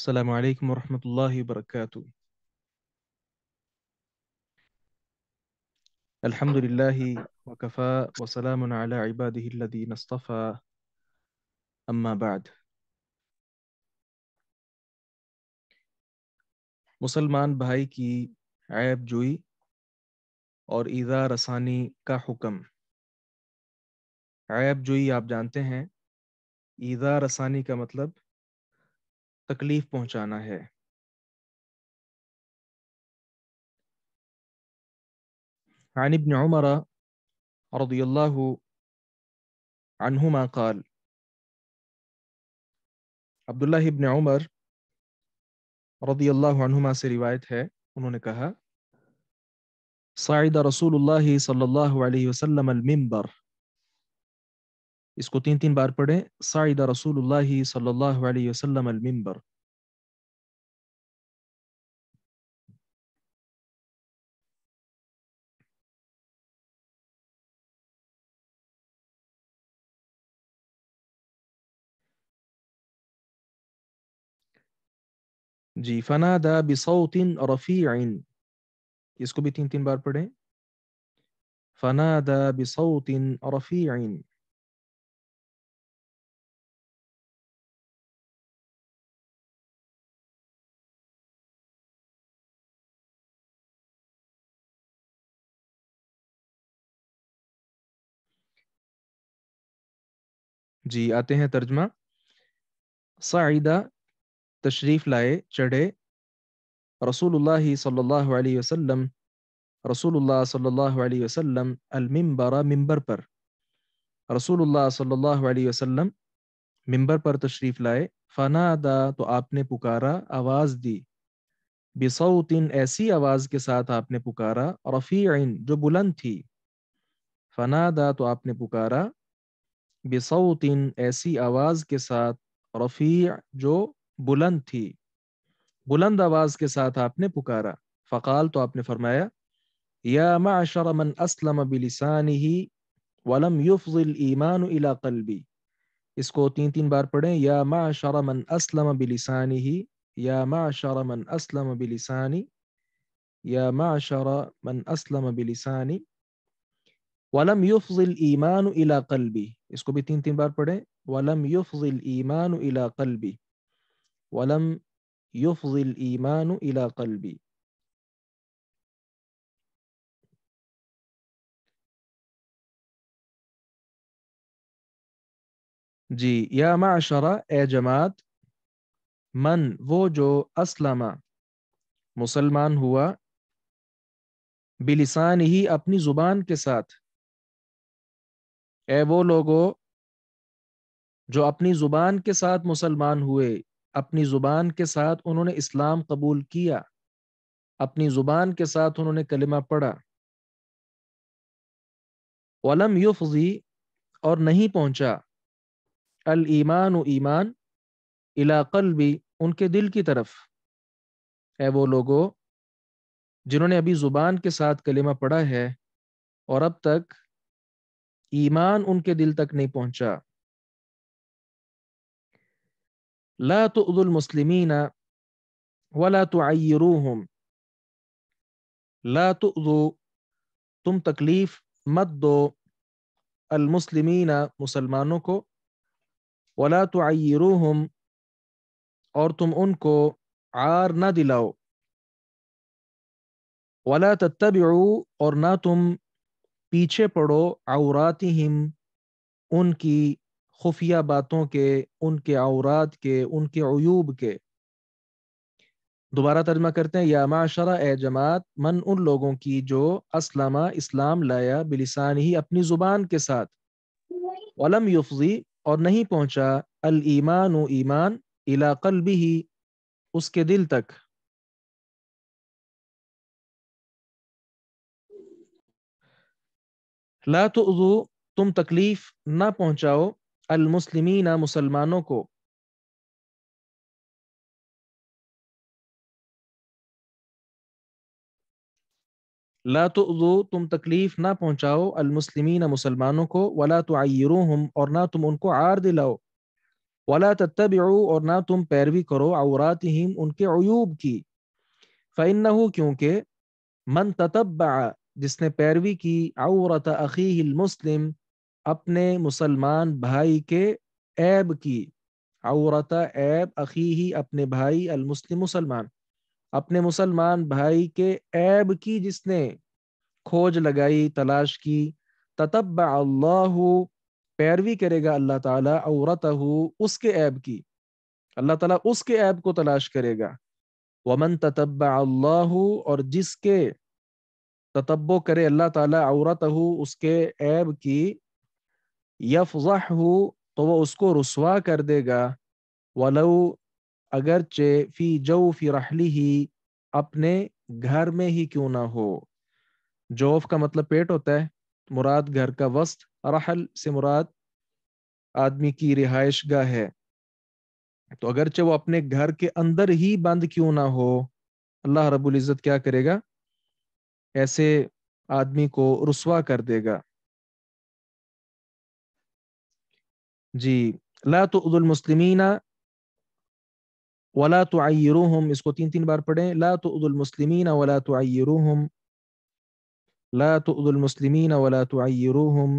السلام علیکم ورحمۃ اللہ وبرکاتہ الحمد للہ وکفا ابادی اما بعد مسلمان بھائی کی عیب جوئی اور ایزا رسانی کا حکم عیب جوئی آپ جانتے ہیں ایزا رسانی کا مطلب تکلیف پہنچانا ہے عن عبداللہ عمر رضی اللہ عنہما سے روایت ہے انہوں نے کہا سعید رسول اللہ صلی اللہ علیہ وسلم المنبر اس کو تین تین بار پڑھیں سعید رسول اللہ صلی اللہ علیہ وسلم المنبر جی فنا دا بسین اورفی اس کو بھی تین تین بار پڑھیں فنادا بسعتین اور ففی جی آتے ہیں ترجمہ سعیدہ تشریف لائے چڑھے رسول اللہ صلی اللہ علیہ وسلم رسول اللہ صلی اللہ علیہ وسلم ممبر پر رسول اللہ صلی اللہ علیہ وسلم ممبر پر تشریف لائے فنا دا تو آپ نے پکارا آواز دی بساؤدین ایسی آواز کے ساتھ آپ نے پکارا رفیع جو بلند تھی فنا دا تو آپ نے پکارا بس ایسی آواز کے ساتھ رفیع جو بلند تھی بلند آواز کے ساتھ آپ نے پکارا فقال تو آپ نے فرمایا یا معشر من اسلم ولم ماں الى قلبی اس کو تین تین بار پڑھیں یا معشر من اسلم بلسانه یا معشر من اسلم بلسانی یا معشر من اسلم بلسانی ولم یفضل ایمان قلبی اس کو بھی تین تین بار پڑھیں ولم ولم يفضل يفضل ایمان ایمان قلبی قلبی جی یا ماشرہ اے جماعت من وہ جو اسلم مسلمان ہوا بلسان ہی اپنی زبان کے ساتھ اے وہ لوگو جو اپنی زبان کے ساتھ مسلمان ہوئے اپنی زبان کے ساتھ انہوں نے اسلام قبول کیا اپنی زبان کے ساتھ انہوں نے کلمہ پڑھا ولم یفضی اور نہیں پہنچا المان و ایمان علاقل بھی ان کے دل کی طرف اے وہ لوگو جنہوں نے ابھی زبان کے ساتھ کلمہ پڑھا ہے اور اب تک ایمان ان کے دل تک نہیں پہنچا لا تؤذوا المسلمین ولا تو لا تؤذوا تم تکلیف مت دو المسلمین مسلمانوں کو ولا تو اور تم ان کو عار نہ دلاؤ ولا تتبعوا اور نہ تم پیچھے پڑو ہم ان کی خفیہ باتوں کے ان کے عورات کے ان کے عیوب کے دوبارہ ترجمہ کرتے ہیں یا معاشرہ اے جماعت من ان لوگوں کی جو اسلامہ اسلام لایا بلسان ہی اپنی زبان کے ساتھ ولم یفضی اور نہیں پہنچا الایمان و ایمان الا قلبی ہی اس کے دل تک لا تؤذو تم تکلیف نہ پہنچاؤ المسلمین مسلمانوں کو لا تؤذوا تم تکلیف نہ پہنچاؤ المسلمین مسلمانوں کو ولا تعیروہم اور نہ تم ان کو عار دلاؤ ولا تتبعوا اور نہ تم پیروی کرو عوراتہم ان کے عیوب کی فَإِنَّهُ کیونکہ من تتبع جس نے پیروی کی عورت عقی المسلم اپنے مسلمان بھائی کے عیب کی عورت عیب عقی اپنے بھائی المسلم مسلمان اپنے مسلمان بھائی کے عیب کی جس نے کھوج لگائی تلاش کی تتبع اللہ پیروی کرے گا اللہ تعالیٰ عورت اس کے عیب کی اللہ تعالیٰ اس کے عیب کو تلاش کرے گا ومن تتبع اللہ اور جس کے تتبو کرے اللہ تعالی عورت ہو اس کے عیب کی یفضح ہو تو وہ اس کو رسوا کر دے گا ولو اگرچہ فی جو ہی اپنے گھر میں ہی کیوں نہ ہو جوف کا مطلب پیٹ ہوتا ہے مراد گھر کا وسط رحل سے مراد آدمی کی رہائش گاہ ہے تو اگرچہ وہ اپنے گھر کے اندر ہی بند کیوں نہ ہو اللہ رب العزت کیا کرے گا ایسے آدمی کو رسوا کر دے گا جی لا عد المسلمین ولا تو آئی روحم اس کو تین تین بار پڑھیں لا لد المسلمین ولا تو آئی روحم المسلمین ولا تو آئی روحم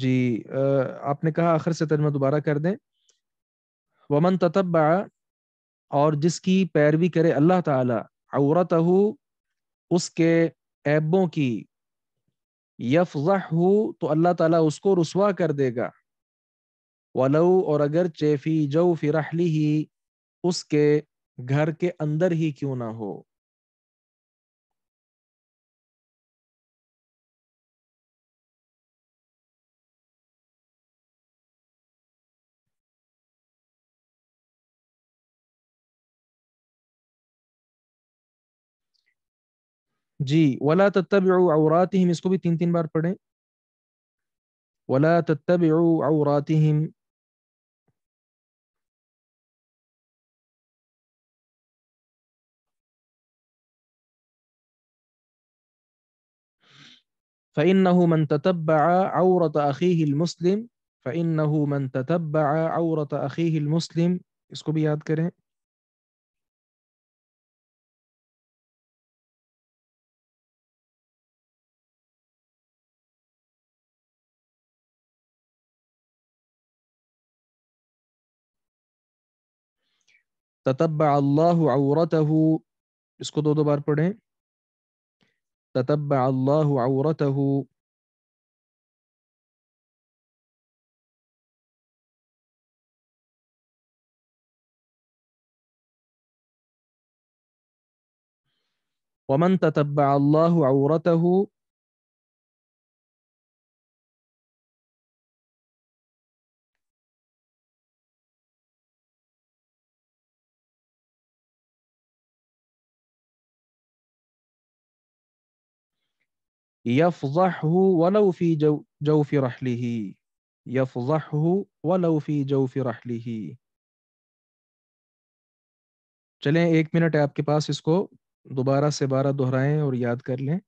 جی آپ نے کہا آخر سے ترجمہ دوبارہ کر دیں ومن تتبع اور جس کی پیروی کرے اللہ تعالی عورت اس کے ایبوں کی یفضح تو اللہ تعالیٰ اس کو رسوا کر دے گا ولو اور اگر چیفی جو رحلی ہی اس کے گھر کے اندر ہی کیوں نہ ہو جی ولا تتبعوا عوراتهم اس کو بھی تین تین بار پڑھیں ولا تتبعوا عوراتهم فانه من تتبع عوره اخيه المسلم فانه من تتبع عوره اخيه المسلم اس کو بھی یاد کریں تتبع الله عورته اس کو دو دو بار پڑھیں تتبع الله عورته ومن تتبع الله عورته ولو یف ذہ ویفی راہلی یف ضح وی جہلی چلیں ایک منٹ آپ کے پاس اس کو دوبارہ سے بارہ دہرائیں اور یاد کر لیں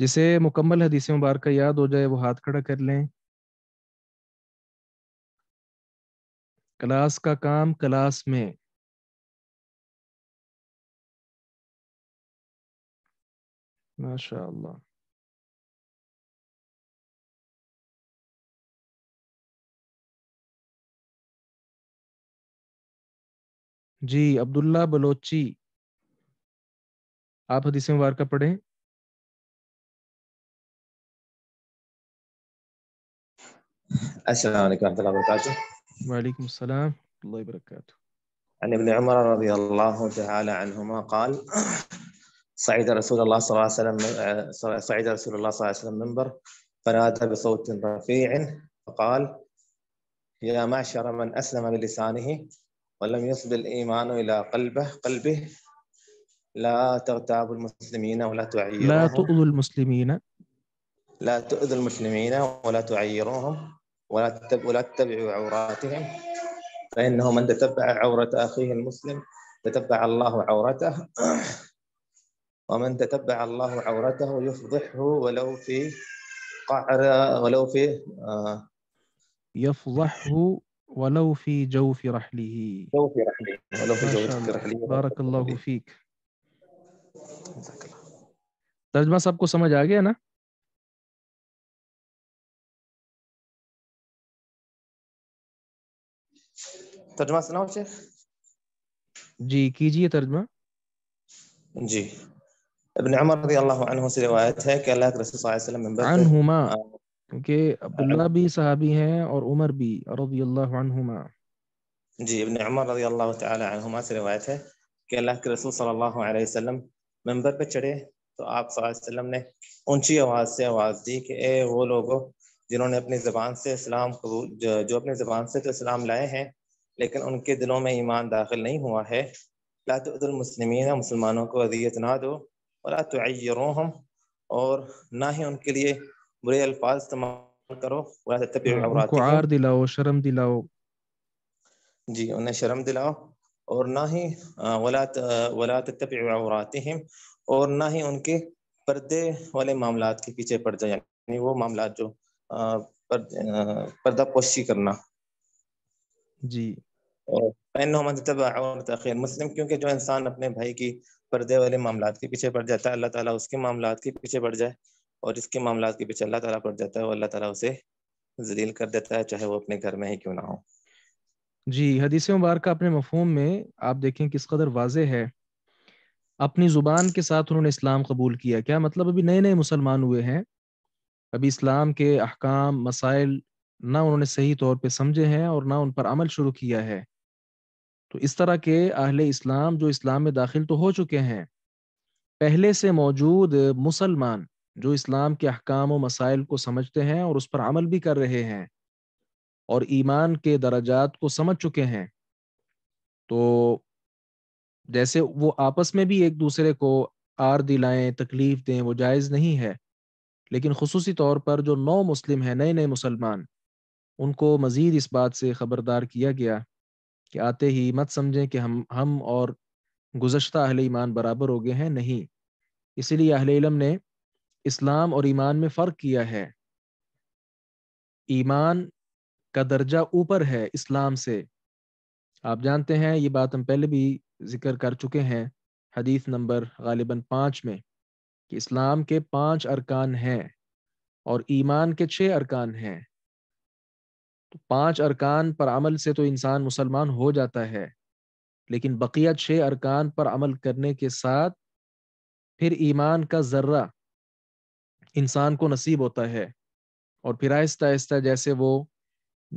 جسے مکمل حدیث مبارکہ یاد ہو جائے وہ ہاتھ کھڑا کر لیں کلاس کا کام کلاس میں ماشاء اللہ جی عبداللہ بلوچی آپ حدیث مبارکہ پڑھیں السلام عليكم ورحمه الله وبركاته وعليكم السلام الله وبركاته عن ابن عمر رضي الله تعالى عنهما قال صعد رسول الله صلى الله عليه وسلم آه، صعد رسول الله صلى الله عليه وسلم منبر فنادى بصوت رفيع فقال يا معشر من اسلم بلسانه ولم يصب الايمان الى قلبه قلبه لا تغتابوا المسلمين ولا تعيروهم لا تؤذوا المسلمين لا تؤذوا المسلمين ولا تعيروهم ولا تتبع ولا تتبعوا عوراتهم فإنه من تتبع عورة أخيه المسلم تتبع الله عورته ومن تتبع الله عورته يفضحه ولو في قعر ولو في آه يفضحه ولو في جوف رحله جوف رحله ولو في جوف رحله بارك الله فيك तर्जमा सबको समझ आ ترجمہ سناؤ شیخ جی کیجئے ترجمہ جی ابن عمر رضی اللہ عنہ سے روایت ہے کہ اللہ رسول صلی اللہ علیہ وسلم عنہما کیونکہ عبداللہ بھی صحابی ہیں اور عمر بھی رضی اللہ عنہما جی ابن عمر رضی اللہ تعالی عنہما سے روایت ہے کہ اللہ کے رسول صلی اللہ علیہ وسلم ممبر پہ چڑھے تو آپ صلی اللہ علیہ وسلم نے اونچی آواز سے آواز دی کہ اے وہ لوگوں جنہوں نے اپنی زبان سے اسلام قبول جو اپنی زبان سے تو اسلام لائے ہیں لیکن ان کے دلوں میں ایمان داخل نہیں ہوا ہے لا تعد المسلمین مسلمانوں کو اذیت نہ دو ولا تعیروہم اور نہ ہی ان کے لیے برے الفاظ استعمال کرو ولا تتبعوا عوراتہم عار دلاؤ شرم دلاؤ جی انہیں شرم دلاؤ اور نہ ہی ولا ولا تتبعوا عوراتہم اور نہ ہی ان کے پردے والے معاملات کے پیچھے پڑ جائیں یعنی وہ معاملات جو پردہ پوشی کرنا جی اور جو انسان اپنے بھائی کی پردے والے معاملات کے پیچھے پڑ جاتا ہے اللہ تعالیٰ اس کے معاملات کے پیچھے پڑ جائے اور اس کے معاملات کے پیچھے اللہ تعالیٰ پڑ جاتا ہے اور اللہ تعالیٰ اسے ذلیل کر دیتا ہے چاہے وہ اپنے گھر میں ہی کیوں نہ ہو جی حدیث مبارکہ اپنے مفہوم میں آپ دیکھیں کس قدر واضح ہے اپنی زبان کے ساتھ انہوں نے اسلام قبول کیا کیا مطلب ابھی نئے نئے مسلمان ہوئے ہیں ابھی اسلام کے احکام مسائل نہ انہوں نے صحیح طور پہ سمجھے ہیں اور نہ ان پر عمل شروع کیا ہے تو اس طرح کے اہل اسلام جو اسلام میں داخل تو ہو چکے ہیں پہلے سے موجود مسلمان جو اسلام کے احکام و مسائل کو سمجھتے ہیں اور اس پر عمل بھی کر رہے ہیں اور ایمان کے درجات کو سمجھ چکے ہیں تو جیسے وہ آپس میں بھی ایک دوسرے کو آر دلائیں تکلیف دیں وہ جائز نہیں ہے لیکن خصوصی طور پر جو نو مسلم ہیں نئے نئے مسلمان ان کو مزید اس بات سے خبردار کیا گیا کہ آتے ہی مت سمجھیں کہ ہم ہم اور گزشتہ اہل ایمان برابر ہو گئے ہیں نہیں اسی لیے اہل علم نے اسلام اور ایمان میں فرق کیا ہے ایمان کا درجہ اوپر ہے اسلام سے آپ جانتے ہیں یہ بات ہم پہلے بھی ذکر کر چکے ہیں حدیث نمبر غالباً پانچ میں کہ اسلام کے پانچ ارکان ہیں اور ایمان کے چھ ارکان ہیں تو پانچ ارکان پر عمل سے تو انسان مسلمان ہو جاتا ہے لیکن بقیہ چھ ارکان پر عمل کرنے کے ساتھ پھر ایمان کا ذرہ انسان کو نصیب ہوتا ہے اور پھر آہستہ آہستہ جیسے وہ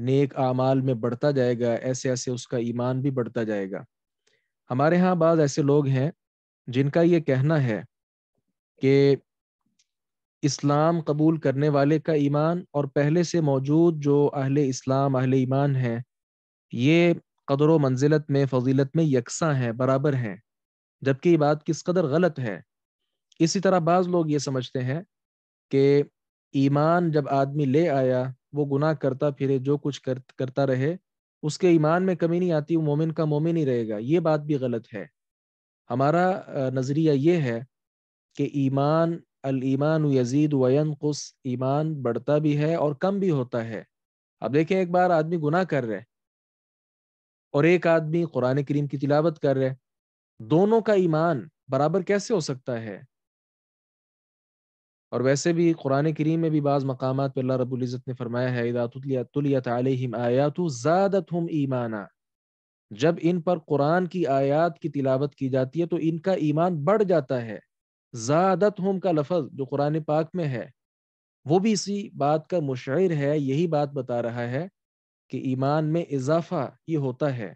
نیک اعمال میں بڑھتا جائے گا ایسے ایسے اس کا ایمان بھی بڑھتا جائے گا ہمارے ہاں بعض ایسے لوگ ہیں جن کا یہ کہنا ہے کہ اسلام قبول کرنے والے کا ایمان اور پہلے سے موجود جو اہل اسلام اہل ایمان ہیں یہ قدر و منزلت میں فضیلت میں یکساں ہیں برابر ہیں جبکہ یہ بات کس قدر غلط ہے اسی طرح بعض لوگ یہ سمجھتے ہیں کہ ایمان جب آدمی لے آیا وہ گناہ کرتا پھرے جو کچھ کرتا رہے اس کے ایمان میں کمی نہیں آتی وہ مومن کا مومن ہی رہے گا یہ بات بھی غلط ہے ہمارا نظریہ یہ ہے کہ ایمان المان و یزید و ینقص ایمان بڑھتا بھی ہے اور کم بھی ہوتا ہے اب دیکھیں ایک بار آدمی گناہ کر رہے اور ایک آدمی قرآن کریم کی تلاوت کر رہے دونوں کا ایمان برابر کیسے ہو سکتا ہے اور ویسے بھی قرآن کریم میں بھی بعض مقامات پہ اللہ رب العزت نے فرمایا ہے ایمانا جب ان پر قرآن کی آیات کی تلاوت کی جاتی ہے تو ان کا ایمان بڑھ جاتا ہے زادت ہم کا لفظ جو قرآن پاک میں ہے وہ بھی اسی بات کا مشعر ہے یہی بات بتا رہا ہے کہ ایمان میں اضافہ یہ ہوتا ہے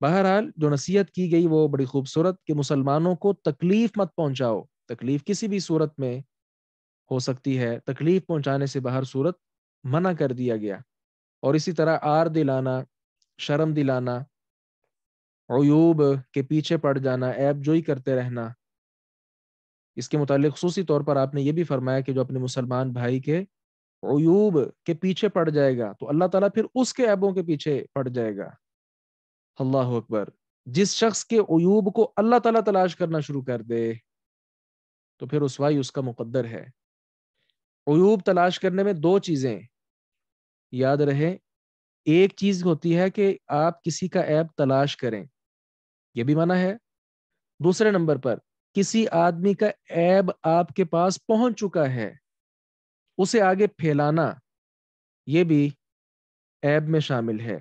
بہرحال جو نصیحت کی گئی وہ بڑی خوبصورت کہ مسلمانوں کو تکلیف مت پہنچاؤ تکلیف کسی بھی صورت میں ہو سکتی ہے تکلیف پہنچانے سے باہر صورت منع کر دیا گیا اور اسی طرح آر دلانا شرم دلانا عیوب کے پیچھے پڑ جانا ایپ جوئی کرتے رہنا اس کے متعلق خصوصی طور پر آپ نے یہ بھی فرمایا کہ جو اپنے مسلمان بھائی کے عیوب کے پیچھے پڑ جائے گا تو اللہ تعالیٰ پھر اس کے عیبوں کے پیچھے پڑ جائے گا اللہ اکبر جس شخص کے عیوب کو اللہ تعالیٰ تلاش کرنا شروع کر دے تو پھر رسوائی اس کا مقدر ہے عیوب تلاش کرنے میں دو چیزیں یاد رہے ایک چیز ہوتی ہے کہ آپ کسی کا عیب تلاش کریں یہ بھی منع ہے دوسرے نمبر پر کسی آدمی کا ایب آپ کے پاس پہنچ چکا ہے اسے آگے پھیلانا یہ بھی ایب میں شامل ہے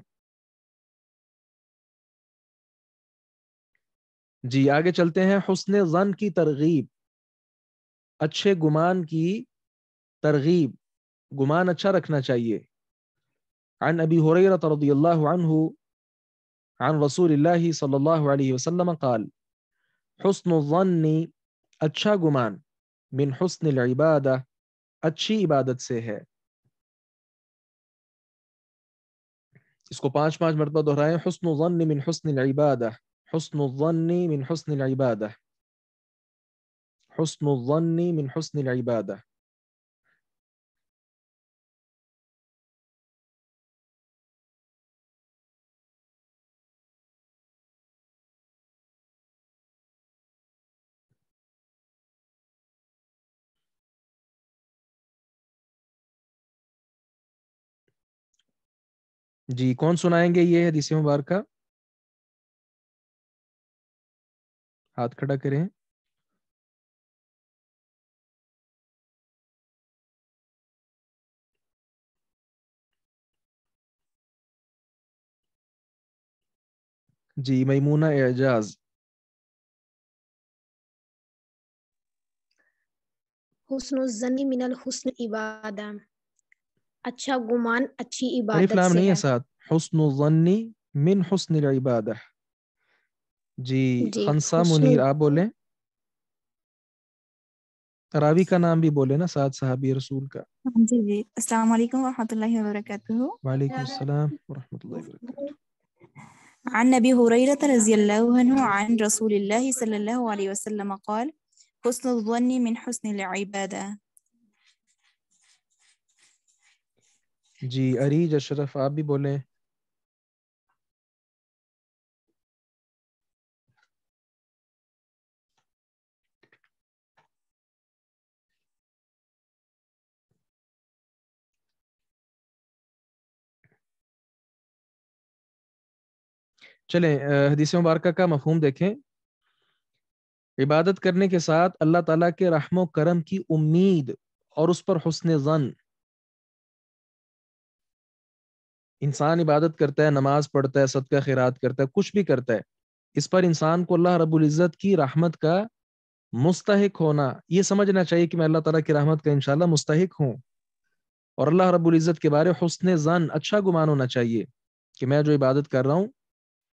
جی آگے چلتے ہیں حسن زن کی ترغیب اچھے گمان کی ترغیب گمان اچھا رکھنا چاہیے عن ابی حریرت رضی اللہ عنہ عن رسول اللہ صلی اللہ علیہ وسلم قال حسن الظن اچھا گمان من حسن العبادة اچھی عبادت سے ہے اس کو پانچ پانچ مرتبہ دہرائیں حسن الظن من حسن العبادة حسن الظن من حسن العبادة حسن الظن من حسن العبادة جی کون سنائیں گے یہ حدیث مبارکہ ہاتھ کھڑا کریں جی میمونہ اعجاز حسن الزنی من الحسن عبادہ اچھا گمان اچھی عبادت سے نام نہیں ہے ساتھ حسن الظن من حسن العبادہ جی, جی خنسا منیر آپ بولیں راوی کا نام بھی بولے نا سعد صحابی رسول کا جی جی السلام علیکم ورحمۃ اللہ وبرکاتہ وعلیکم السلام ورحمۃ اللہ وبرکاتہ عن نبی حریرہ رضی اللہ عنہ عن رسول اللہ صلی اللہ علیہ وسلم قال حسن الظن من حسن العبادہ جی اریج اشرف آپ بھی بولیں چلیں حدیث مبارکہ کا مفہوم دیکھیں عبادت کرنے کے ساتھ اللہ تعالیٰ کے رحم و کرم کی امید اور اس پر حسن زن انسان عبادت کرتا ہے نماز پڑھتا ہے صدقہ خیرات کرتا ہے کچھ بھی کرتا ہے اس پر انسان کو اللہ رب العزت کی رحمت کا مستحق ہونا یہ سمجھنا چاہیے کہ میں اللہ تعالیٰ کی رحمت کا انشاءاللہ مستحق ہوں اور اللہ رب العزت کے بارے حسن زن اچھا گمان ہونا چاہیے کہ میں جو عبادت کر رہا ہوں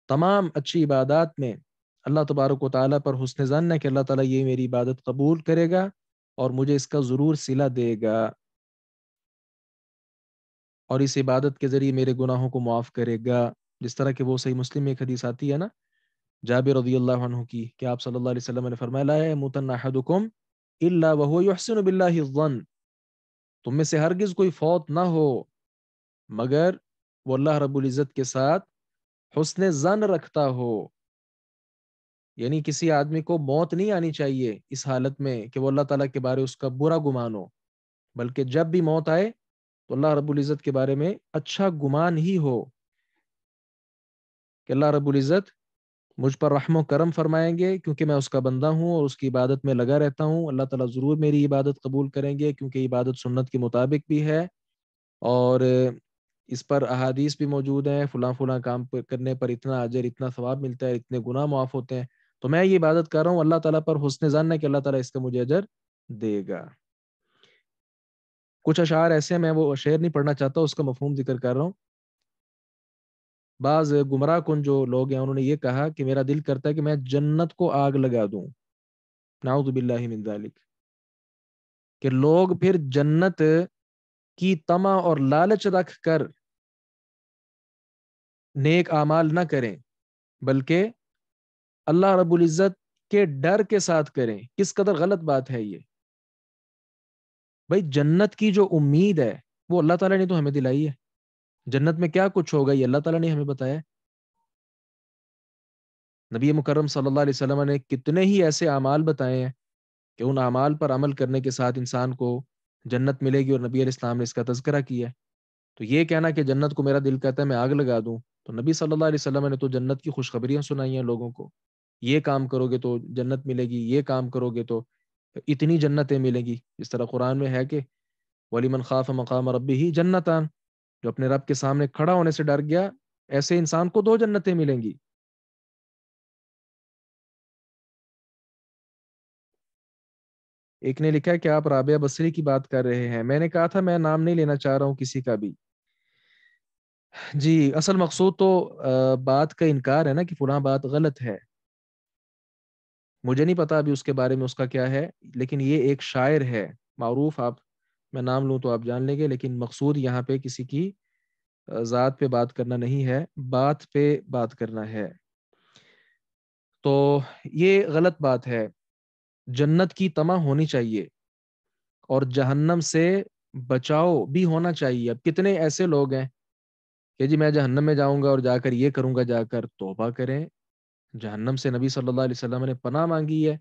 تمام اچھی عبادات میں اللہ تبارک و تعالیٰ پر حسن زن ہے کہ اللہ تعالیٰ یہ میری عبادت قبول کرے گا اور مجھے اس کا ضرور صلہ دے گا اور اس عبادت کے ذریعے میرے گناہوں کو معاف کرے گا جس طرح کہ وہ صحیح مسلم میں ایک حدیث آتی ہے نا جاب رضی اللہ عنہ کی کہ آپ صلی اللہ علیہ وسلم نے فرمایا الا وهو یحسن بالله الظن تم میں سے ہرگز کوئی فوت نہ ہو مگر وہ اللہ رب العزت کے ساتھ حسن زن رکھتا ہو یعنی کسی آدمی کو موت نہیں آنی چاہیے اس حالت میں کہ وہ اللہ تعالیٰ کے بارے اس کا برا گمان ہو بلکہ جب بھی موت آئے تو اللہ رب العزت کے بارے میں اچھا گمان ہی ہو کہ اللہ رب العزت مجھ پر رحم و کرم فرمائیں گے کیونکہ میں اس کا بندہ ہوں اور اس کی عبادت میں لگا رہتا ہوں اللہ تعالیٰ ضرور میری عبادت قبول کریں گے کیونکہ عبادت سنت کے مطابق بھی ہے اور اس پر احادیث بھی موجود ہیں فلاں فلاں کام کرنے پر اتنا اجر اتنا ثواب ملتا ہے اتنے گناہ معاف ہوتے ہیں تو میں یہ عبادت کر رہا ہوں اللہ تعالیٰ پر حسن جاننا ہے کہ اللہ تعالیٰ اس کا مجھے اجر دے گا کچھ اشعار ایسے ہیں میں وہ شعر نہیں پڑھنا چاہتا اس کا مفہوم ذکر کر رہا ہوں بعض گمراہ کن جو لوگ ہیں انہوں نے یہ کہا کہ میرا دل کرتا ہے کہ میں جنت کو آگ لگا دوں نعوذ باللہ من ذالک کہ لوگ پھر جنت کی تما اور لالچ رکھ کر نیک اعمال نہ کریں بلکہ اللہ رب العزت کے ڈر کے ساتھ کریں کس قدر غلط بات ہے یہ بھائی جنت کی جو امید ہے وہ اللہ تعالیٰ نے تو ہمیں دلائی ہے جنت میں کیا کچھ ہوگا یہ اللہ تعالیٰ نے ہمیں بتایا نبی مکرم صلی اللہ علیہ وسلم نے کتنے ہی ایسے اعمال بتائے ہیں کہ ان اعمال پر عمل کرنے کے ساتھ انسان کو جنت ملے گی اور نبی علیہ السلام نے اس کا تذکرہ کیا ہے تو یہ کہنا کہ جنت کو میرا دل کہتا ہے میں آگ لگا دوں تو نبی صلی اللہ علیہ وسلم نے تو جنت کی خوشخبریاں سنائی ہیں لوگوں کو یہ کام کرو گے تو جنت ملے گی یہ کام کرو گے تو اتنی جنتیں ملیں گی جس طرح قرآن میں ہے کہ ولی من خاف مقام ربی ہی جنتان جو اپنے رب کے سامنے کھڑا ہونے سے ڈر گیا ایسے انسان کو دو جنتیں ملیں گی ایک نے لکھا کہ آپ رابعہ بصری کی بات کر رہے ہیں میں نے کہا تھا میں نام نہیں لینا چاہ رہا ہوں کسی کا بھی جی اصل مقصود تو بات کا انکار ہے نا کہ فلاں بات غلط ہے مجھے نہیں پتا ابھی اس کے بارے میں اس کا کیا ہے لیکن یہ ایک شاعر ہے معروف آپ میں نام لوں تو آپ جان لیں گے لیکن مقصود یہاں پہ کسی کی ذات پہ بات کرنا نہیں ہے بات پہ بات کرنا ہے تو یہ غلط بات ہے جنت کی تما ہونی چاہیے اور جہنم سے بچاؤ بھی ہونا چاہیے اب کتنے ایسے لوگ ہیں کہ جی میں جہنم میں جاؤں گا اور جا کر یہ کروں گا جا کر توبہ کریں جہنم سے نبی صلی اللہ علیہ وسلم نے پناہ مانگی ہے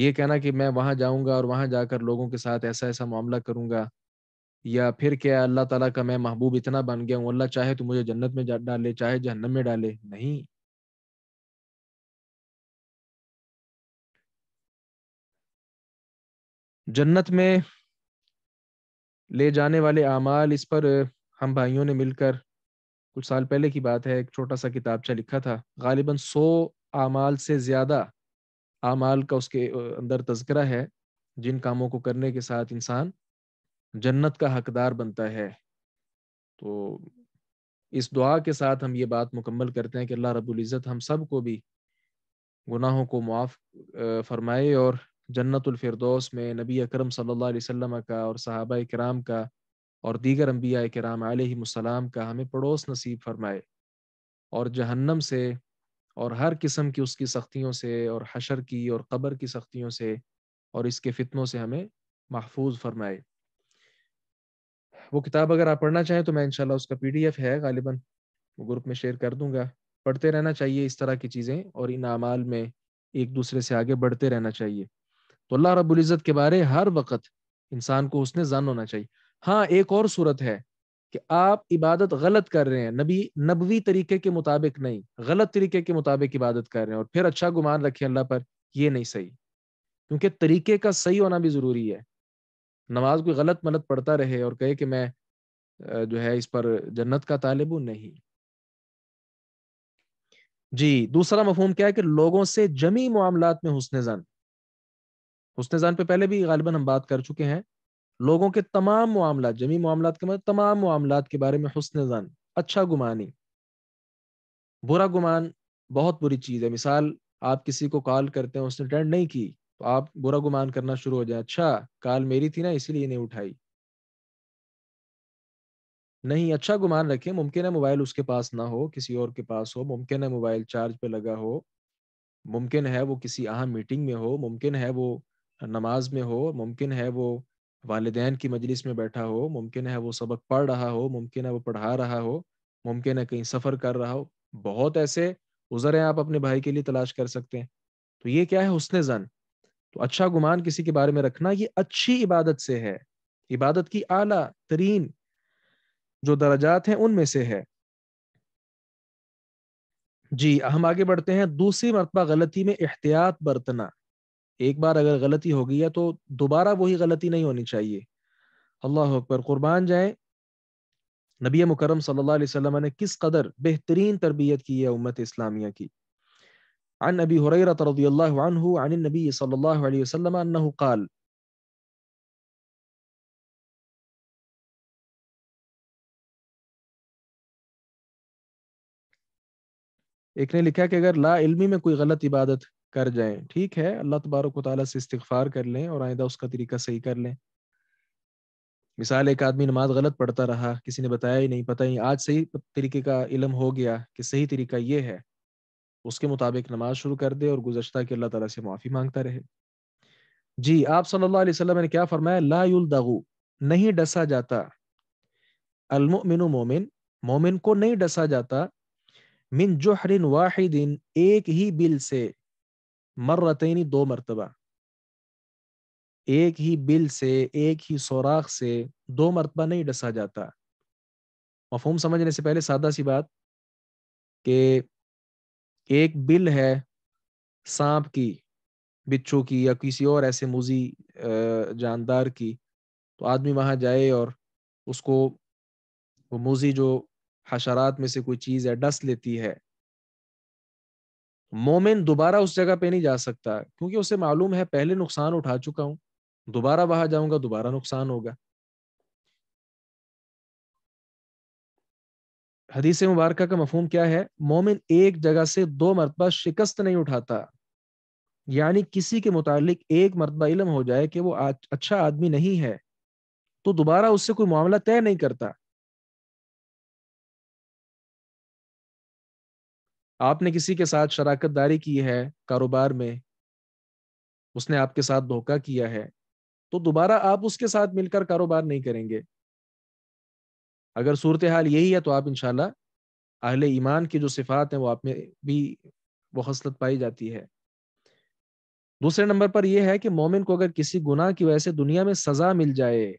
یہ کہنا کہ میں وہاں جاؤں گا اور وہاں جا کر لوگوں کے ساتھ ایسا ایسا معاملہ کروں گا یا پھر کیا اللہ تعالیٰ کا میں محبوب اتنا بن گیا ہوں اللہ چاہے تو مجھے جنت میں ڈالے چاہے جہنم میں ڈالے نہیں جنت میں لے جانے والے اعمال اس پر ہم بھائیوں نے مل کر کچھ سال پہلے کی بات ہے ایک چھوٹا سا کتاب چاہ لکھا تھا غالباً سو اعمال سے زیادہ اعمال کا اس کے اندر تذکرہ ہے جن کاموں کو کرنے کے ساتھ انسان جنت کا حقدار بنتا ہے تو اس دعا کے ساتھ ہم یہ بات مکمل کرتے ہیں کہ اللہ رب العزت ہم سب کو بھی گناہوں کو معاف فرمائے اور جنت الفردوس میں نبی اکرم صلی اللہ علیہ وسلم کا اور صحابہ کرام کا اور دیگر انبیاء کرام علیہ السلام کا ہمیں پڑوس نصیب فرمائے اور جہنم سے اور ہر قسم کی اس کی سختیوں سے اور حشر کی اور قبر کی سختیوں سے اور اس کے فتنوں سے ہمیں محفوظ فرمائے وہ کتاب اگر آپ پڑھنا چاہیں تو میں انشاءاللہ اس کا پی ڈی ایف ہے غالباً وہ گروپ میں شیئر کر دوں گا پڑھتے رہنا چاہیے اس طرح کی چیزیں اور ان اعمال میں ایک دوسرے سے آگے بڑھتے رہنا چاہیے تو اللہ رب العزت کے بارے ہر وقت انسان کو اس نے زن ہونا چاہیے ہاں ایک اور صورت ہے کہ آپ عبادت غلط کر رہے ہیں نبی نبوی طریقے کے مطابق نہیں غلط طریقے کے مطابق عبادت کر رہے ہیں اور پھر اچھا گمان رکھے اللہ پر یہ نہیں صحیح کیونکہ طریقے کا صحیح ہونا بھی ضروری ہے نماز کوئی غلط ملت پڑھتا رہے اور کہے کہ میں جو ہے اس پر جنت کا طالب ہوں نہیں جی دوسرا مفہوم کیا ہے کہ لوگوں سے جمی معاملات میں حسن زن حسن زن پہ پہلے بھی غالباً ہم بات کر چکے ہیں لوگوں کے تمام معاملات جمی معاملات کے مطلب تمام معاملات کے بارے میں حسن زن اچھا گمانی برا گمان بہت بری چیز ہے مثال آپ کسی کو کال کرتے ہیں اس نے اٹینڈ نہیں کی تو آپ برا گمان کرنا شروع ہو جائیں اچھا کال میری تھی نا اسی لیے نہیں اٹھائی نہیں اچھا گمان رکھیں ممکن ہے موبائل اس کے پاس نہ ہو کسی اور کے پاس ہو ممکن ہے موبائل چارج پہ لگا ہو ممکن ہے وہ کسی اہم میٹنگ میں ہو ممکن ہے وہ نماز میں ہو ممکن ہے وہ والدین کی مجلس میں بیٹھا ہو ممکن ہے وہ سبق پڑھ رہا ہو ممکن ہے وہ پڑھا رہا ہو ممکن ہے کہیں سفر کر رہا ہو بہت ایسے عذر ہیں آپ اپنے بھائی کے لیے تلاش کر سکتے ہیں تو یہ کیا ہے حسن زن تو اچھا گمان کسی کے بارے میں رکھنا یہ اچھی عبادت سے ہے عبادت کی اعلیٰ ترین جو درجات ہیں ان میں سے ہے جی ہم آگے بڑھتے ہیں دوسری مرتبہ غلطی میں احتیاط برتنا ایک بار اگر غلطی ہو گئی ہے تو دوبارہ وہی غلطی نہیں ہونی چاہیے اللہ اکبر قربان جائیں نبی مکرم صلی اللہ علیہ وسلم نے کس قدر بہترین تربیت کی ہے امت اسلامیہ کی عن رضی اللہ عنہ عن صلی اللہ علیہ وسلم قال ایک نے لکھا کہ اگر لا علمی میں کوئی غلط عبادت کر جائیں ٹھیک ہے اللہ تبارک و تعالیٰ سے استغفار کر لیں اور آئندہ اس کا طریقہ صحیح کر لیں مثال ایک آدمی نماز غلط پڑھتا رہا کسی نے بتایا ہی نہیں پتہ ہی آج صحیح طریقے کا علم ہو گیا کہ صحیح طریقہ یہ ہے اس کے مطابق نماز شروع کر دے اور گزشتہ کہ اللہ تعالیٰ سے معافی مانگتا رہے جی آپ صلی اللہ علیہ وسلم نے کیا فرمایا لا یلدغو نہیں ڈسا جاتا المؤمن مومن مومن کو نہیں ڈسا جاتا من جوہر واحد ایک ہی بل سے مرتین دو مرتبہ ایک ہی بل سے ایک ہی سوراخ سے دو مرتبہ نہیں ڈسا جاتا مفہوم سمجھنے سے پہلے سادہ سی بات کہ ایک بل ہے سانپ کی بچھو کی یا کسی اور ایسے موزی جاندار کی تو آدمی وہاں جائے اور اس کو وہ موزی جو حشرات میں سے کوئی چیز ہے ڈس لیتی ہے مومن دوبارہ اس جگہ پہ نہیں جا سکتا کیونکہ اسے معلوم ہے پہلے نقصان اٹھا چکا ہوں دوبارہ وہاں جاؤں گا دوبارہ نقصان ہوگا حدیث مبارکہ کا مفہوم کیا ہے مومن ایک جگہ سے دو مرتبہ شکست نہیں اٹھاتا یعنی کسی کے متعلق ایک مرتبہ علم ہو جائے کہ وہ اچھا آدمی نہیں ہے تو دوبارہ اس سے کوئی معاملہ طے نہیں کرتا آپ نے کسی کے ساتھ شراکت داری کی ہے کاروبار میں اس نے آپ کے ساتھ دھوکہ کیا ہے تو دوبارہ آپ اس کے ساتھ مل کر کاروبار نہیں کریں گے اگر صورتحال یہی ہے تو آپ انشاءاللہ اہل ایمان کی جو صفات ہیں وہ آپ میں بھی وہ خصلت پائی جاتی ہے دوسرے نمبر پر یہ ہے کہ مومن کو اگر کسی گناہ کی وجہ سے دنیا میں سزا مل جائے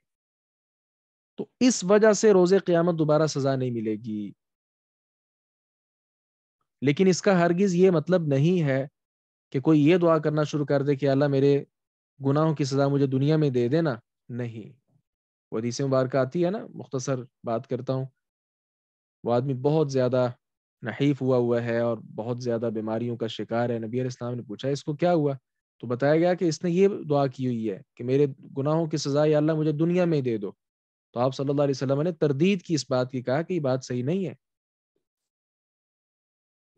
تو اس وجہ سے روز قیامت دوبارہ سزا نہیں ملے گی لیکن اس کا ہرگز یہ مطلب نہیں ہے کہ کوئی یہ دعا کرنا شروع کر دے کہ اللہ میرے گناہوں کی سزا مجھے دنیا میں دے دینا نہیں وہ حدیث مبارکہ آتی ہے نا مختصر بات کرتا ہوں وہ آدمی بہت زیادہ نحیف ہوا ہوا ہے اور بہت زیادہ بیماریوں کا شکار ہے نبی علیہ السلام نے پوچھا اس کو کیا ہوا تو بتایا گیا کہ اس نے یہ دعا کی ہوئی ہے کہ میرے گناہوں کی سزا یا اللہ مجھے دنیا میں دے دو تو آپ صلی اللہ علیہ وسلم نے تردید کی اس بات کی کہا کہ یہ بات صحیح نہیں ہے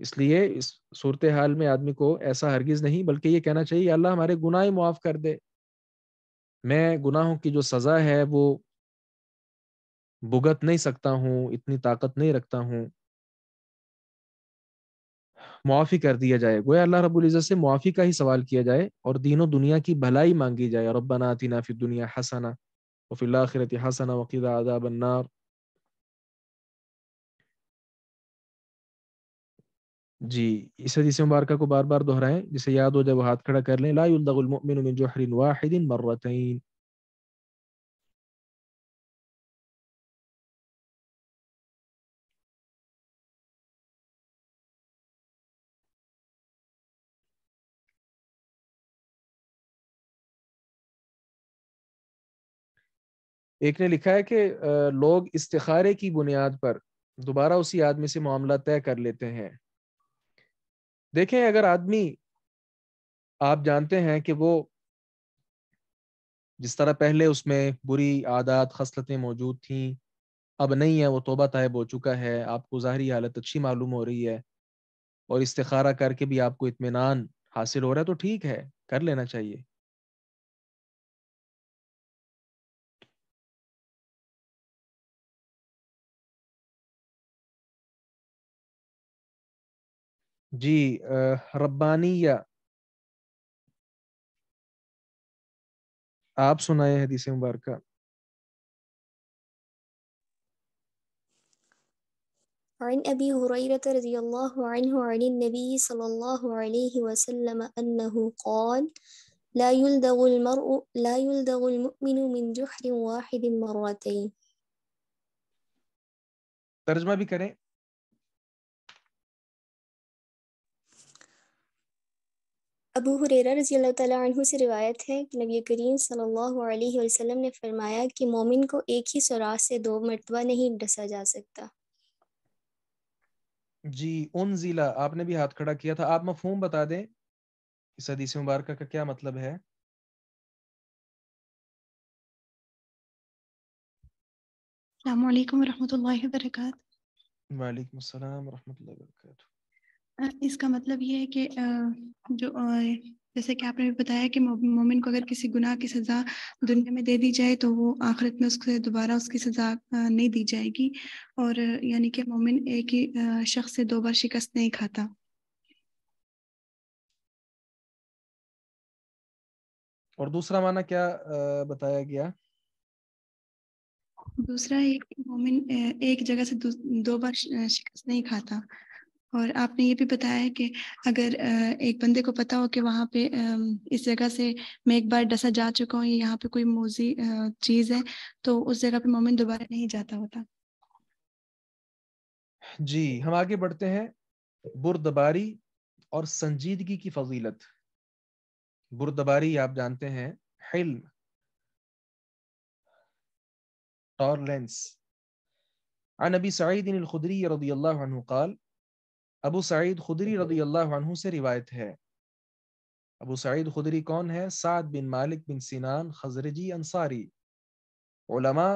اس لیے اس صورت حال میں آدمی کو ایسا ہرگز نہیں بلکہ یہ کہنا چاہیے اللہ ہمارے گناہ معاف کر دے میں گناہوں کی جو سزا ہے وہ بھگت نہیں سکتا ہوں اتنی طاقت نہیں رکھتا ہوں معافی کر دیا جائے گویا اللہ رب العزت سے معافی کا ہی سوال کیا جائے اور دین و دنیا کی بھلائی مانگی جائے ربنا فی دنیا حسنا وفی اللہ حسنا وقید عذاب النار جی اس حدیث مبارکہ کو بار بار دہرائیں جسے یاد ہو جب وہ ہاتھ کھڑا کر لیں لا المؤمن من واحد مرتين ایک نے لکھا ہے کہ لوگ استخارے کی بنیاد پر دوبارہ اسی آدمی سے معاملہ طے کر لیتے ہیں دیکھیں اگر آدمی آپ جانتے ہیں کہ وہ جس طرح پہلے اس میں بری عادات خصلتیں موجود تھیں اب نہیں ہے وہ توبہ طائب ہو چکا ہے آپ کو ظاہری حالت اچھی معلوم ہو رہی ہے اور استخارہ کر کے بھی آپ کو اطمینان حاصل ہو رہا ہے تو ٹھیک ہے کر لینا چاہیے جی ربانیہ آپ سنائے حدیث مبارکہ عن أبي هريرة رضي الله عنه عن النبي صلى الله عليه وسلم أنه قال لا يلدغ المرء لا يلدغ المؤمن من جحر واحد مرتين ترجمة بھی کریں ابو حریرہ رضی اللہ تعالیٰ عنہ سے روایت ہے کہ نبی کریم صلی اللہ علیہ وسلم نے فرمایا کہ مومن کو ایک ہی سوراخ سے دو مرتبہ نہیں ڈسا جا سکتا جی ان ضلع آپ نے بھی ہاتھ کھڑا کیا تھا آپ مفہوم بتا دیں اس حدیث مبارکہ کا کیا مطلب ہے السلام علیکم ورحمۃ اللہ وبرکاتہ وعلیکم السلام ورحمۃ اللہ وبرکاتہ اس کا مطلب یہ ہے کہ جو جیسے کہ آپ نے بتایا کہ مومن کو اگر کسی گناہ کی سزا دنیا میں دے دی جائے تو وہ آخرت میں اس سے دوبارہ اس کی سزا نہیں دی جائے گی اور یعنی کہ مومن ایک ہی شخص سے دو بار شکست نہیں کھاتا اور دوسرا معنی کیا بتایا گیا دوسرا ایک مومن ایک جگہ سے دو بار شکست نہیں کھاتا اور آپ نے یہ بھی بتایا ہے کہ اگر ایک بندے کو پتا ہو کہ وہاں پہ اس جگہ سے میں ایک بار ڈسا جا چکا ہوں یہاں پہ کوئی موزی چیز ہے تو اس جگہ پہ مومن دوبارہ نہیں جاتا ہوتا جی ہم آگے بڑھتے ہیں بردباری اور سنجیدگی کی فضیلت بردباری آپ جانتے ہیں حلم اور لینس عن نبی سعید الخدری رضی اللہ عنہ قال ابو سعید خدری جی۔ رضی اللہ عنہ سے روایت ہے ابو سعید خدری کون ہے سعد بن مالک بن سینان خزرجی انصاری علماء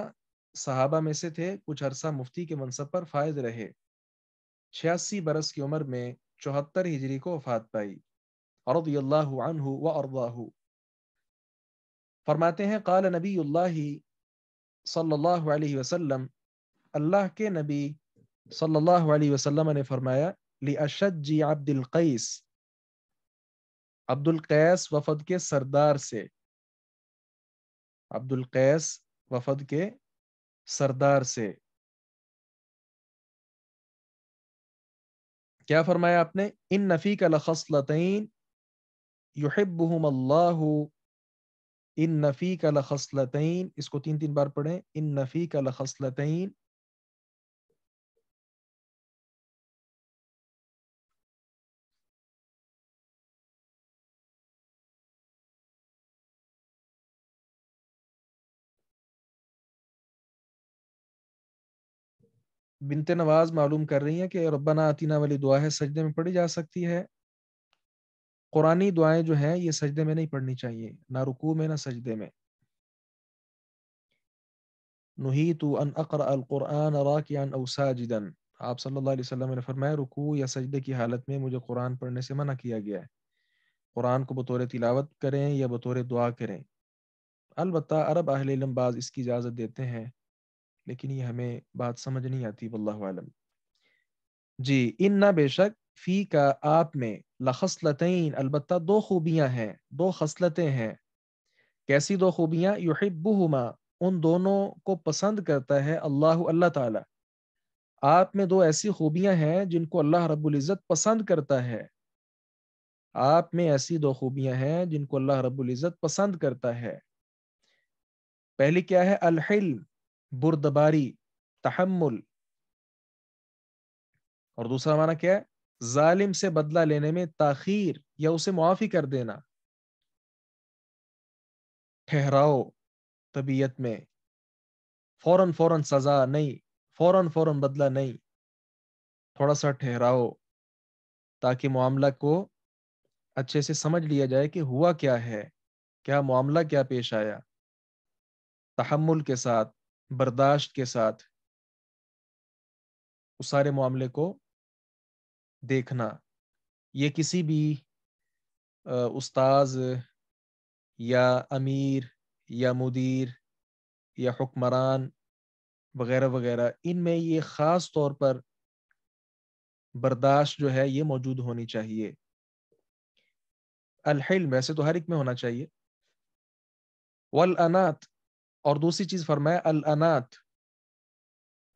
صحابہ میں سے تھے کچھ عرصہ مفتی کے منصب پر فائد رہے چھیاسی برس کی عمر میں چوہتر ہجری کو وفات پائی رضی اللہ عنہ و اور فرماتے ہیں قال نبی اللہ صلی اللہ علیہ وسلم اللہ کے نبی صلی اللہ علیہ وسلم نے فرمایا اشد جی عبد القیس عبد القیس وفد کے سردار سے عبد القیس وفد کے سردار سے کیا فرمایا آپ نے ان نفی کا لخص لطین یوحب اللہ ان نفی کا لخص اس کو تین تین بار پڑھیں ان نفی کا لخص لطین بنت نواز معلوم کر رہی ہیں کہ ربنا آتینا والی دعا ہے سجدے میں پڑھی جا سکتی ہے قرآن دعائیں جو ہیں یہ سجدے میں نہیں پڑھنی چاہیے نہ رکوع میں نہ سجدے میں آپ صلی اللہ علیہ وسلم نے فرمایا رکوع یا سجدے کی حالت میں مجھے قرآن پڑھنے سے منع کیا گیا ہے قرآن کو بطور تلاوت کریں یا بطور دعا کریں البتہ عرب اہل علم بعض اس کی اجازت دیتے ہیں لیکن یہ ہمیں بات سمجھ نہیں آتی واللہ عالم جی ان نہ بے شک فی کا آپ میں لخصلتین البتہ دو خوبیاں ہیں دو خصلتیں ہیں کیسی دو خوبیاں یحبہما ان دونوں کو پسند کرتا ہے اللہ اللہ تعالی آپ میں دو ایسی خوبیاں ہیں جن کو اللہ رب العزت پسند کرتا ہے آپ میں ایسی دو خوبیاں ہیں جن کو اللہ رب العزت پسند کرتا ہے پہلی کیا ہے الحلم بردباری تحمل اور دوسرا معنی کیا ہے ظالم سے بدلہ لینے میں تاخیر یا اسے معافی کر دینا ٹھہراؤ طبیعت میں فوراً فوراً سزا نہیں فوراً فوراً بدلہ نہیں تھوڑا سا ٹھہراؤ تاکہ معاملہ کو اچھے سے سمجھ لیا جائے کہ ہوا کیا ہے کیا معاملہ کیا پیش آیا تحمل کے ساتھ برداشت کے ساتھ اس سارے معاملے کو دیکھنا یہ کسی بھی استاذ یا امیر یا مدیر یا حکمران وغیرہ وغیرہ ان میں یہ خاص طور پر برداشت جو ہے یہ موجود ہونی چاہیے الحلم ویسے تو ہر ایک میں ہونا چاہیے والانات اور دوسری چیز فرمایا الانات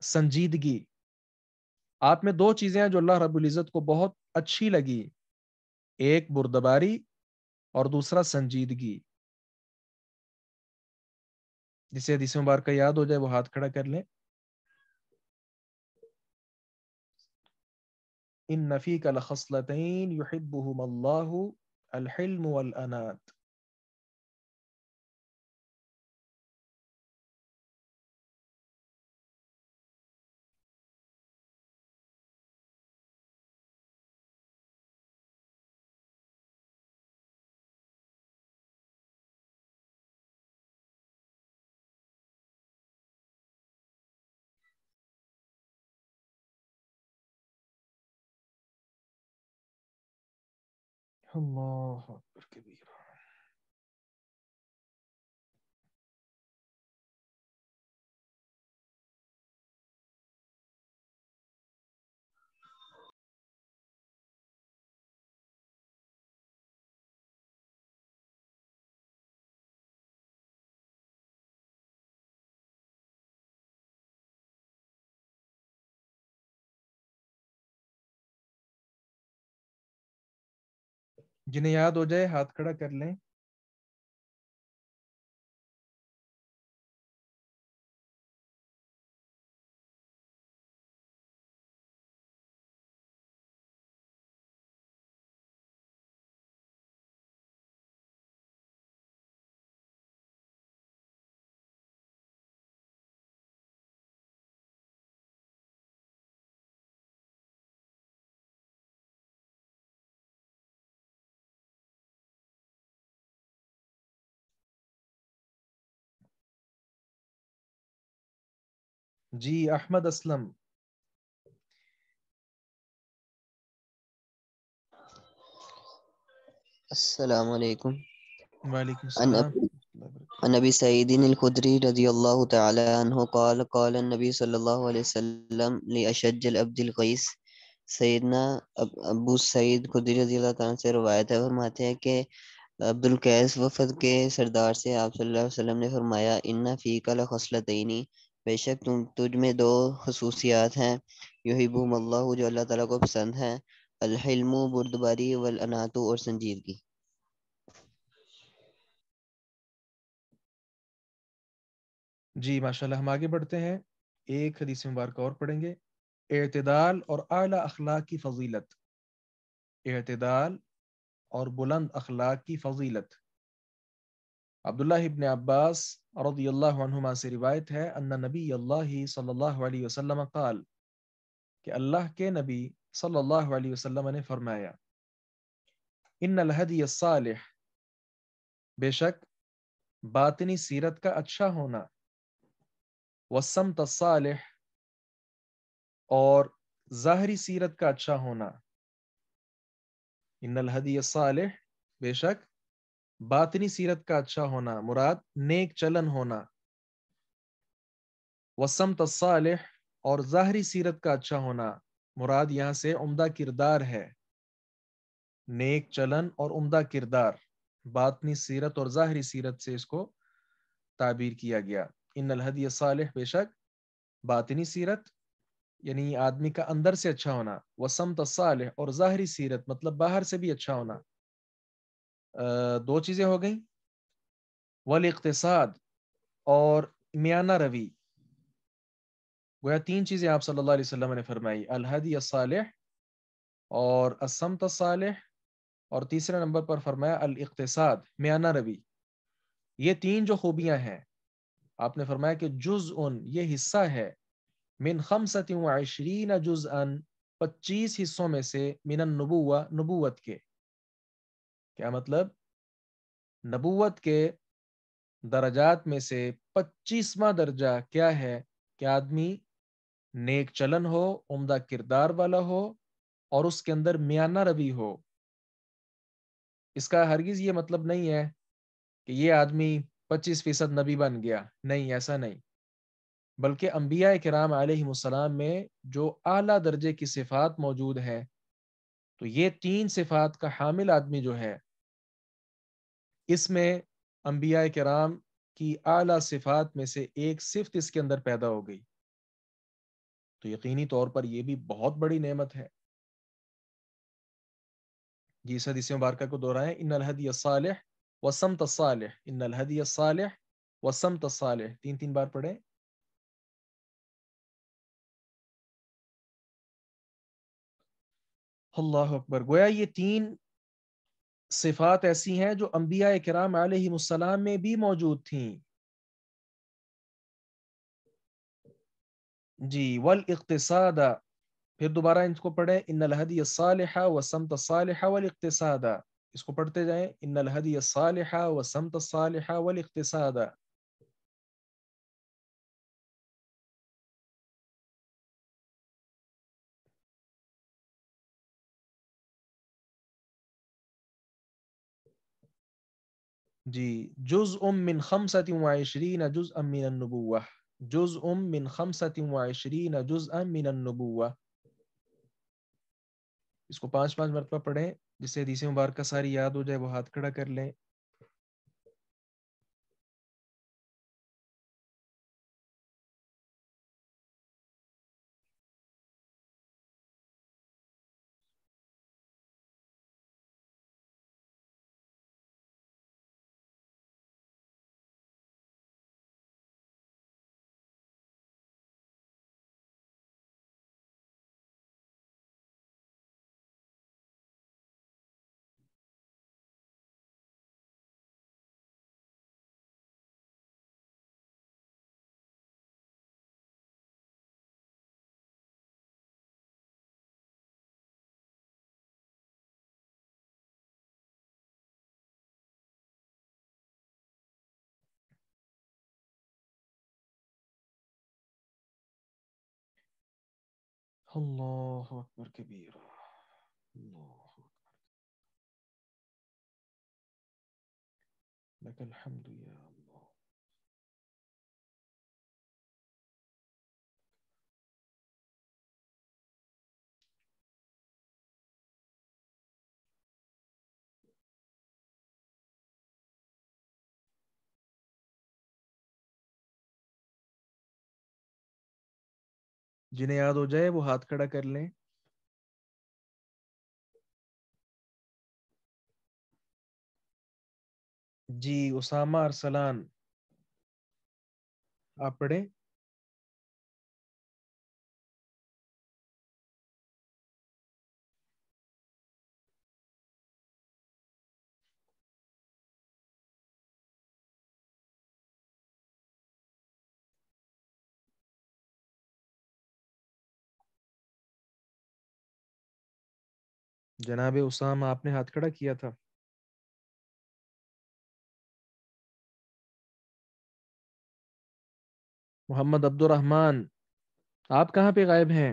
سنجیدگی آپ میں دو چیزیں ہیں جو اللہ رب العزت کو بہت اچھی لگی ایک بردباری اور دوسرا سنجیدگی جسے حدیث مبارکہ یاد ہو جائے وہ ہاتھ کھڑا کر لیں ان لخصلتین یحبہم اللہ Allah, qué vibra. جنہیں یاد ہو جائے ہاتھ کھڑا کر لیں جی احمد اسلم السلام علیکم وعلیکم السلام سعید سعید الخدری رضی رضی اللہ اللہ اللہ تعالی تعالی عنہ قال قال النبی صلی علیہ وسلم لاشج العبد القیس القیس سیدنا ابو خدری سے روایت ہے فرماتے ہیں کہ عبد وفد کے سردار سے آپ صلی اللہ علیہ وسلم نے فرمایا ان خوصلہ بے شک تم تجھ میں دو خصوصیات ہیں اللہ جو اللہ تعالیٰ کو پسند ہیں الحلم بردباری والاناتو اور سنجیدگی جی ماشاءاللہ ہم آگے بڑھتے ہیں ایک حدیث مبارکہ اور پڑھیں گے اعتدال اور اعلی اخلاق کی فضیلت اعتدال اور بلند اخلاق کی فضیلت عبداللہ ابن عباس رضی اللہ عنہما سے روایت ہے ان نبی اللہ صلی اللہ علیہ وسلم قال کہ اللہ کے نبی صلی اللہ علیہ وسلم نے فرمایا ان الحدی الصالح بے شک باطنی سیرت کا اچھا ہونا وسمت الصالح اور ظاہری سیرت کا اچھا ہونا ان الحدی الصالح بے شک باطنی سیرت کا اچھا ہونا مراد نیک چلن ہونا وسم الصالح اور ظاہری سیرت کا اچھا ہونا مراد یہاں سے عمدہ کردار ہے نیک چلن اور عمدہ کردار باطنی سیرت اور ظاہری سیرت سے اس کو تعبیر کیا گیا ان الحدی صالح بے شک باطنی سیرت یعنی آدمی کا اندر سے اچھا ہونا وسم تصالح اور ظاہری سیرت مطلب باہر سے بھی اچھا ہونا دو چیزیں ہو گئیں اقتصاد اور میانہ روی گویا تین چیزیں آپ صلی اللہ علیہ وسلم نے فرمائی الحدی الصالح اور اسمت الصالح اور تیسرے نمبر پر فرمایا الاقتصاد میانہ روی یہ تین جو خوبیاں ہیں آپ نے فرمایا کہ جز ان یہ حصہ ہے من خمسطی عشرین جز ان پچیس حصوں میں سے من النبوہ نبوت کے کیا مطلب نبوت کے درجات میں سے پچیسواں درجہ کیا ہے کہ آدمی نیک چلن ہو عمدہ کردار والا ہو اور اس کے اندر میانہ روی ہو اس کا ہرگز یہ مطلب نہیں ہے کہ یہ آدمی پچیس فیصد نبی بن گیا نہیں ایسا نہیں بلکہ انبیاء کرام علیہ السلام میں جو اعلیٰ درجے کی صفات موجود ہیں تو یہ تین صفات کا حامل آدمی جو ہے اس میں انبیاء کرام کی اعلی صفات میں سے ایک صفت اس کے اندر پیدا ہو گئی تو یقینی طور پر یہ بھی بہت بڑی نعمت ہے جی اس مبارکہ کو ان الحدی صالح وسم صالح وسم تصالح تین تین بار پڑھیں اللہ اکبر گویا یہ تین صفات ایسی ہیں جو انبیاء کرام علیہ السلام میں بھی موجود تھیں جی ول پھر دوبارہ ان کو پڑھیں ان الحدی صالحہ و سمت صالحہ والاقتصاد اس کو پڑھتے جائیں ان الحدی صالحہ و سمت صالحہ ول جی جز ام من جز ام من النبوة جز ام من شری وعشرین جز ام من النبوة اس کو پانچ پانچ مرتبہ پڑھیں جس سے حدیث مبارکہ ساری یاد ہو جائے وہ ہاتھ کھڑا کر لیں الله أكبر كبير الله أكبر لك الحمد جنہیں یاد ہو جائے وہ ہاتھ کھڑا کر لیں جی اسامہ ارسلان آپ پڑھیں جناب اسام آپ نے ہاتھ کھڑا کیا تھا محمد عبد الرحمان آپ کہاں پہ غائب ہیں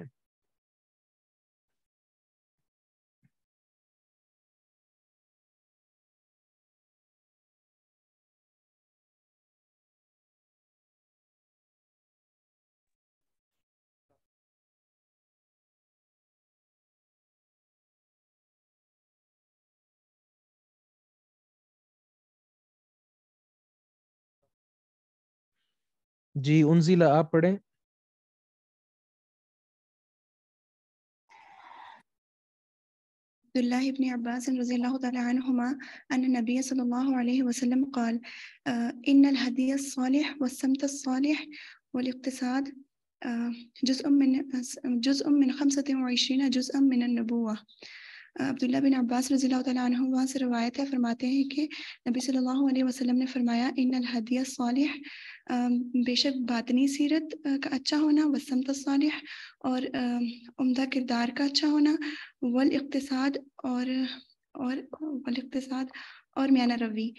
جی उनजिला آپ پڑھیں الله ابن عباس رضي الله تعالى عنهما أن النبي صلى الله عليه وسلم قال إن الهدي الصالح والسمت الصالح والاقتصاد جزء من جزء من 25 جزءا من النبوة عبداللہ بن عباس رضی اللہ تعالیٰ وہاں سے روایت ہے فرماتے ہیں کہ نبی صلی اللہ علیہ وسلم نے فرمایا ان الحدیہ صالح بے شک باطنی سیرت کا اچھا ہونا وسمت صالح اور عمدہ کردار کا اچھا ہونا والاقتصاد اور اور والاقتصاد اور میانہ روی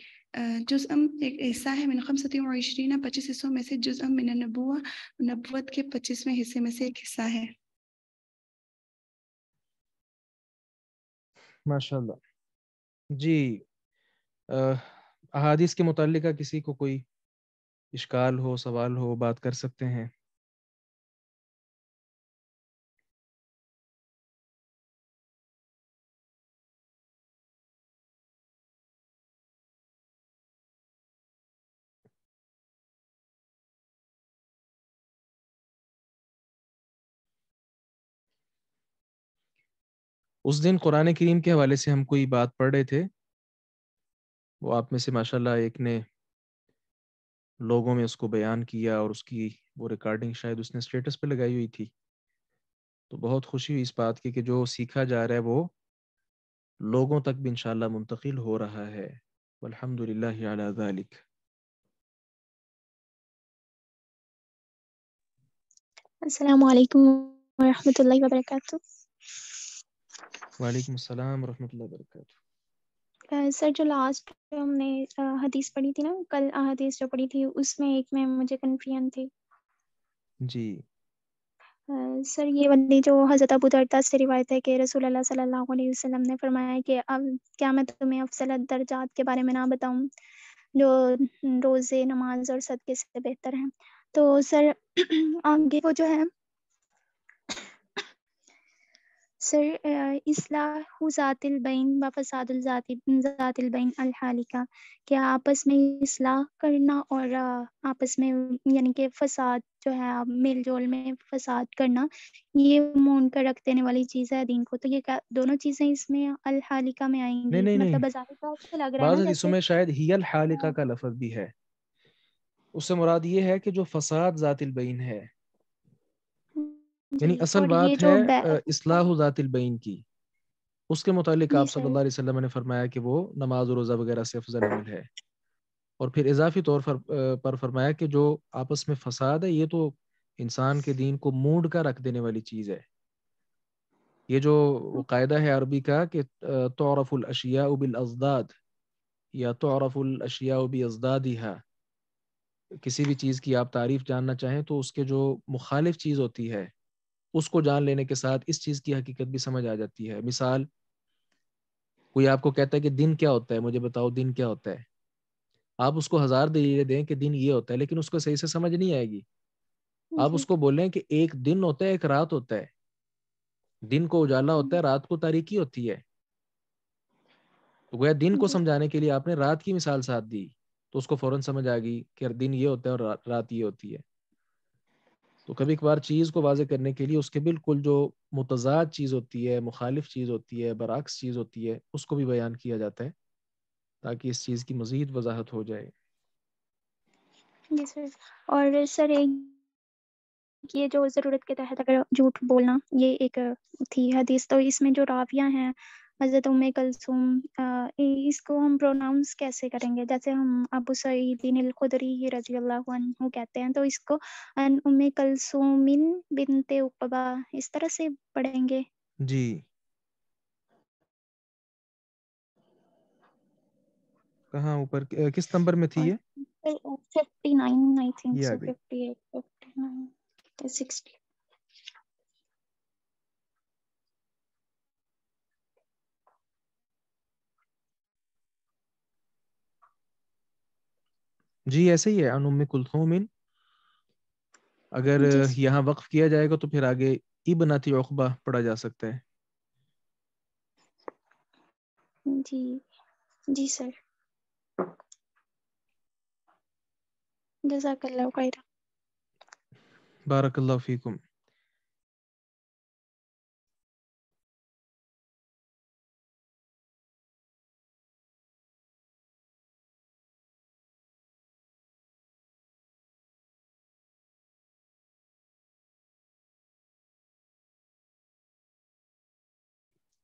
جز ام ایک حصہ ہے مینخم و عشرینہ پچیس حصوں میں سے جز ام من نبوہ نبوت کے پچیسویں حصے میں سے ایک حصہ ہے ماشاء اللہ جی احادیث کے متعلقہ کسی کو کوئی اشکال ہو سوال ہو بات کر سکتے ہیں اس دن قرآن کریم کے حوالے سے ہم کوئی بات پڑھ رہے تھے وہ آپ میں سے ماشاء اللہ ایک نے لوگوں میں اس کو بیان کیا اور اس کی وہ ریکارڈنگ شاید اس نے اسٹیٹس پہ لگائی ہوئی تھی تو بہت خوشی ہوئی اس بات کی کہ جو سیکھا جا رہا ہے وہ لوگوں تک بھی انشاءاللہ منتقل ہو رہا ہے الحمد للہ ذالک السلام علیکم ورحمۃ اللہ وبرکاتہ وعلیکم السلام ورحمۃ اللہ وبرکاتہ سر جو لاسٹ ہم نے حدیث پڑھی تھی نا کل حدیث جو پڑھی تھی اس میں ایک میں مجھے کنفیوژن تھی جی سر یہ والی جو حضرت ابو دردہ سے روایت ہے کہ رسول اللہ صلی اللہ علیہ وسلم نے فرمایا کہ اب کیا میں تمہیں افضل درجات کے بارے میں نہ بتاؤں جو روزے نماز اور صدقے سے بہتر ہیں تو سر آگے وہ جو ہے سر اصلاح ذات البین و فساد ذات البین الحالکہ کیا آپس میں اصلاح کرنا اور آپس میں یعنی کہ فساد جو ہے میل جول میں فساد کرنا یہ مون کر رکھ دینے والی چیز ہے دین کو تو یہ دونوں چیزیں اس میں الحالکہ میں آئیں گی نہیں نہیں مطلب نہیں بعض حدیثوں میں شاید ہی الحالکہ ہاں۔ کا لفظ بھی ہے اس سے مراد یہ ہے کہ جو فساد ذات البین ہے یعنی جی، اصل بات ہے اصلاح ذات البین کی اس کے متعلق جی آپ صلی اللہ علیہ وسلم نے فرمایا کہ وہ نماز و روزہ وغیرہ سے افضل عمل ہے اور پھر اضافی طور پر فرمایا کہ جو آپس میں فساد ہے یہ تو انسان کے دین کو موڈ کا رکھ دینے والی چیز ہے یہ جو قاعدہ ہے عربی کا کہ تعرف الاشیاء بالازداد یا تعرف الاشیاء الشیا کسی بھی چیز کی آپ تعریف جاننا چاہیں تو اس کے جو مخالف چیز ہوتی ہے اس کو جان لینے کے ساتھ اس چیز کی حقیقت بھی سمجھ آ جاتی ہے مثال کوئی آپ کو کہتا ہے کہ دن کیا ہوتا ہے مجھے بتاؤ دن کیا ہوتا ہے آپ اس کو ہزار دلیلیں دیں کہ دن یہ ہوتا ہے لیکن اس کو صحیح سے سمجھ نہیں آئے گی آپ جی۔ اس کو بولیں کہ ایک دن ہوتا ہے ایک رات ہوتا ہے دن کو اجالا ہوتا ہے رات کو تاریخی ہوتی ہے تو گویا دن کو سمجھانے کے لیے آپ نے رات کی مثال ساتھ دی تو اس کو فوراً سمجھ آ گئی کہ دن یہ ہوتا ہے اور رات یہ ہوتی ہے تو کبھی کبھار چیز کو واضح کرنے کے لیے اس کے بالکل جو متضاد چیز ہوتی ہے مخالف چیز ہوتی ہے برعکس چیز ہوتی ہے اس کو بھی بیان کیا جاتا ہے تاکہ اس چیز کی مزید وضاحت ہو جائے جی اور سر یہ جو ضرورت کے تحت اگر جھوٹ بولنا یہ ایک تھی حدیث تو اس میں جو راویہ ہیں حضرت ام کلثوم اس کو ہم پروناؤنس کیسے کریں گے جیسے ہم ابو سعید القدری رضی اللہ عنہ کہتے ہیں تو اس کو ان ام کلثوم بنت اقبا اس طرح سے پڑھیں گے جی کہاں اوپر کس نمبر میں تھی یہ 59 آئی تھنک 58 59 60 جی ایسے ہی ہے ان ام کلثوم اگر جی، جی۔ یہاں وقف کیا جائے گا تو پھر آگے ابناتی عقبہ پڑھا جا سکتا ہے جی جی سر جزاک اللہ خیر بارک اللہ فیکم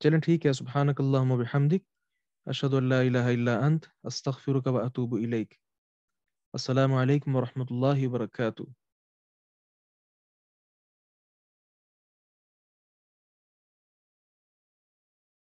چلیں ٹھیک ہے سبحانک اشہد الہ الا انت استغفرک و اتوب الیک السلام علیکم ورحمۃ اللہ وبرکاتہ